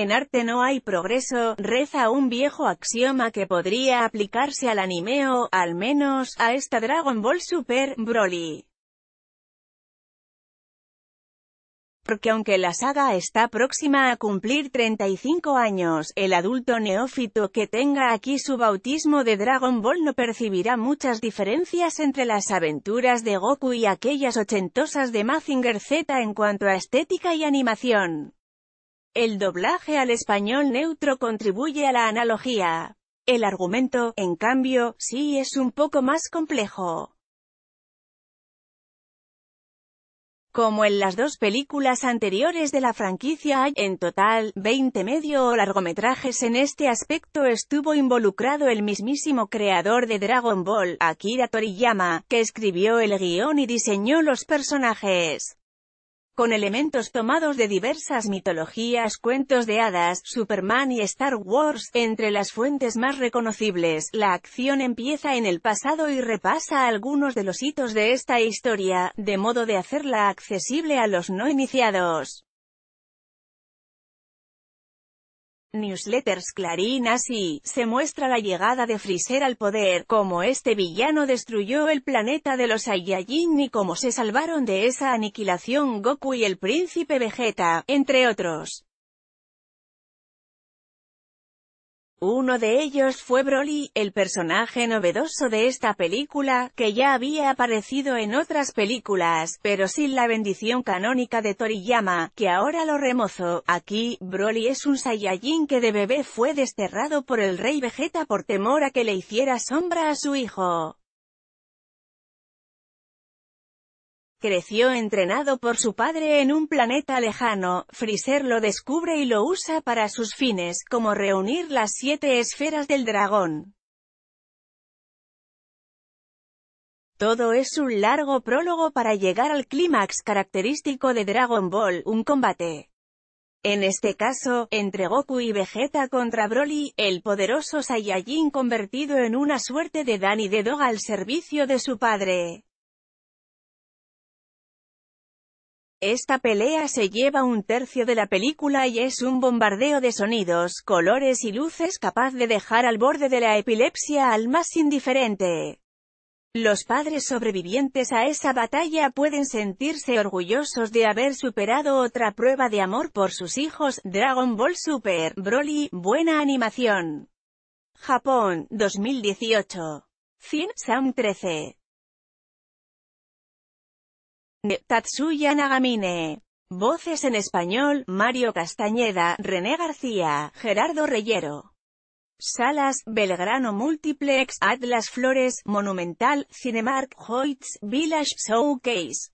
en arte no hay progreso, reza un viejo axioma que podría aplicarse al animeo, al menos, a esta Dragon Ball Super, Broly. porque aunque la saga está próxima a cumplir 35 años, el adulto neófito que tenga aquí su bautismo de Dragon Ball no percibirá muchas diferencias entre las aventuras de Goku y aquellas ochentosas de Mazinger Z en cuanto a estética y animación. El doblaje al español neutro contribuye a la analogía. El argumento, en cambio, sí es un poco más complejo. Como en las dos películas anteriores de la franquicia hay, en total, 20 medio o largometrajes en este aspecto estuvo involucrado el mismísimo creador de Dragon Ball, Akira Toriyama, que escribió el guión y diseñó los personajes con elementos tomados de diversas mitologías, cuentos de hadas, Superman y Star Wars, entre las fuentes más reconocibles. La acción empieza en el pasado y repasa algunos de los hitos de esta historia, de modo de hacerla accesible a los no iniciados. newsletters Clarín así, se muestra la llegada de Freezer al poder, cómo este villano destruyó el planeta de los Saiyajin y cómo se salvaron de esa aniquilación Goku y el príncipe Vegeta, entre otros. Uno de ellos fue Broly, el personaje novedoso de esta película, que ya había aparecido en otras películas, pero sin la bendición canónica de Toriyama, que ahora lo remozó. Aquí, Broly es un Saiyajin que de bebé fue desterrado por el rey Vegeta por temor a que le hiciera sombra a su hijo. Creció entrenado por su padre en un planeta lejano, Freezer lo descubre y lo usa para sus fines, como reunir las siete esferas del dragón. Todo es un largo prólogo para llegar al clímax característico de Dragon Ball, un combate. En este caso, entre Goku y Vegeta contra Broly, el poderoso Saiyajin convertido en una suerte de Danny de Dog al servicio de su padre. Esta pelea se lleva un tercio de la película y es un bombardeo de sonidos, colores y luces capaz de dejar al borde de la epilepsia al más indiferente. Los padres sobrevivientes a esa batalla pueden sentirse orgullosos de haber superado otra prueba de amor por sus hijos, Dragon Ball Super, Broly, buena animación. Japón, 2018. Cine, Sound 13. Tatsuya Nagamine. Voces en español, Mario Castañeda, René García, Gerardo Reyero. Salas, Belgrano Multiplex, Atlas Flores, Monumental, Cinemark, Hoyts, Village Showcase.